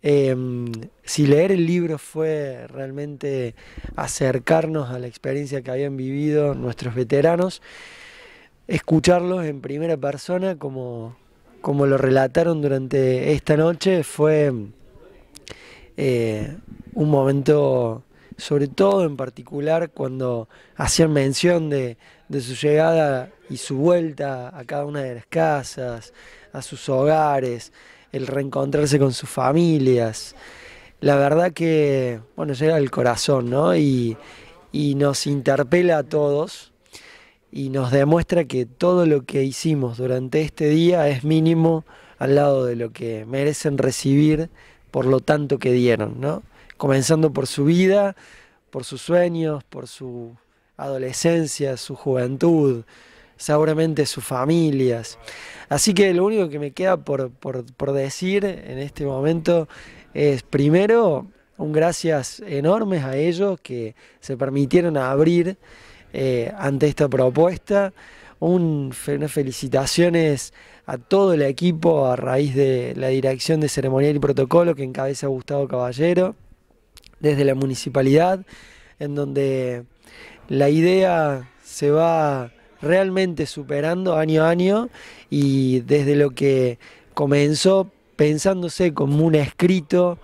Em, si leer el libro fue realmente acercarnos a la experiencia que habían vivido nuestros veteranos, escucharlos en primera persona como, como lo relataron durante esta noche fue eh, un momento, sobre todo en particular cuando hacían mención de su llegada y su vuelta a cada una de las casas, a sus hogares, el reencontrarse con sus familias. La verdad que, bueno, llega al corazón, ¿no? Y, nos interpela a todos y nos demuestra que todo lo que hicimos durante este día es mínimo al lado de lo que merecen recibir por lo tanto que dieron, ¿no? Comenzando por su vida, por sus sueños, por su adolescencia, su juventud, seguramente sus familias. Así que lo único que me queda por, decir en este momento es primero un gracias enormes a ellos que se permitieron abrir eh, ante esta propuesta. Un, unas felicitaciones a todo el equipo a raíz de la dirección de ceremonial y protocolo que encabeza Gustavo Caballero desde la municipalidad, en donde la idea se va realmente superando año a año y desde lo que comenzó pensándose como un escrito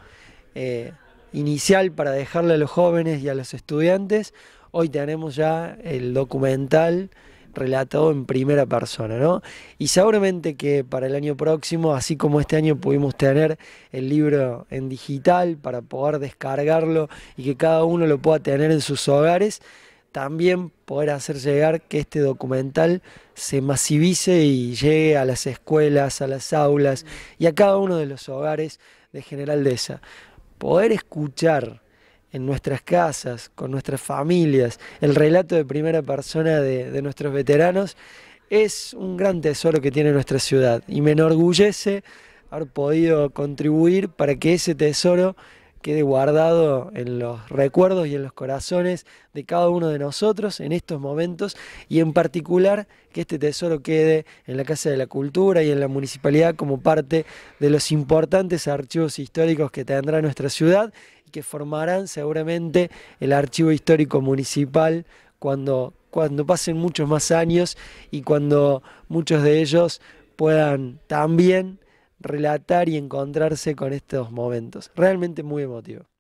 eh, inicial para dejarle a los jóvenes y a los estudiantes, hoy tenemos ya el documental relatado en primera persona, ¿no? Y seguramente que para el año próximo, así como este año pudimos tener el libro en digital para poder descargarlo y que cada uno lo pueda tener en sus hogares, también poder hacer llegar que este documental se masivice y llegue a las escuelas, a las aulas y a cada uno de los hogares de General Deza. Poder escuchar en nuestras casas, con nuestras familias, el relato de primera persona de, de nuestros veteranos, es un gran tesoro que tiene nuestra ciudad y me enorgullece haber podido contribuir para que ese tesoro quede guardado en los recuerdos y en los corazones de cada uno de nosotros en estos momentos y en particular que este tesoro quede en la Casa de la Cultura y en la municipalidad como parte de los importantes archivos históricos que tendrá nuestra ciudad y que formarán seguramente el archivo histórico municipal cuando, cuando pasen muchos más años y cuando muchos de ellos puedan también relatar y encontrarse con estos momentos. Realmente muy emotivo.